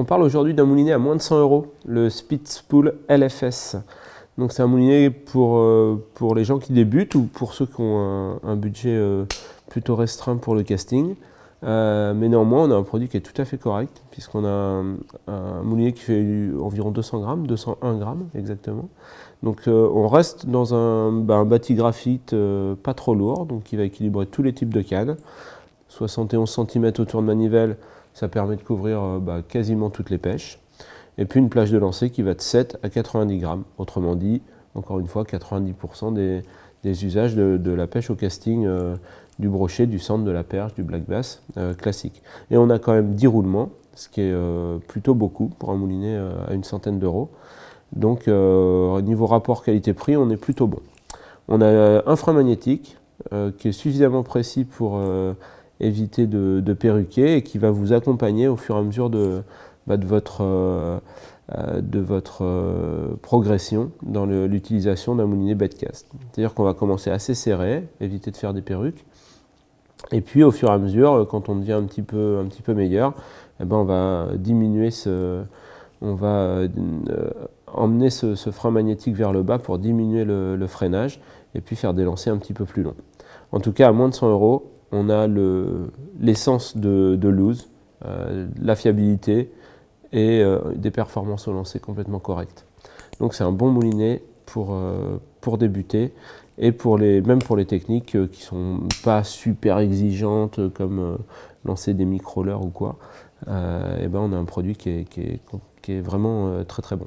On parle aujourd'hui d'un moulinet à moins de 100 euros, le Spitzpool LFS. Donc c'est un moulinet euh, pour, les gens qui débutent ou pour ceux qui ont un, budget euh, plutôt restreint pour le casting. Euh, mais néanmoins, on a un produit qui est tout à fait correct, puisqu'on a un, moulinet qui fait environ 200 grammes, 201 grammes exactement. Donc on reste dans un, bah, bâti graphite pas trop lourd, donc qui va équilibrer tous les types de cannes. 71 cm autour de manivelle, ça permet de couvrir euh, bah, quasiment toutes les pêches. Et puis une plage de lancer qui va de 7 à 90 grammes. Autrement dit, encore une fois, 90% des, usages de, la pêche au casting euh, du brochet, du centre, de la perche, du black bass euh, classique. Et on a quand même 10 roulements, ce qui est plutôt beaucoup pour un moulinet à une centaine d'euros. Donc niveau rapport qualité-prix, on est plutôt bon. On a un frein magnétique qui est suffisamment précis pour éviter de, perruquer et qui va vous accompagner au fur et à mesure de, bah, votre, euh, euh, euh, progression dans l'utilisation d'un moulinet bedcast. C'est-à-dire qu'on va commencer assez serré, éviter de faire des perruques. Et puis au fur et à mesure, quand on devient un petit peu, meilleur, eh ben, on va diminuer ce, on va emmener ce, frein magnétique vers le bas pour diminuer le, le freinage et puis faire des lancers un petit peu plus longs. En tout cas, à moins de 100 euros, on a l'essence de, de lose, euh, la fiabilité et euh, des performances au lancer complètement correctes. Donc c'est un bon moulinet pour, euh, débuter et même pour les techniques qui ne sont pas super exigeantes comme lancer des micro ou quoi, ben, on a un produit qui est vraiment très très bon.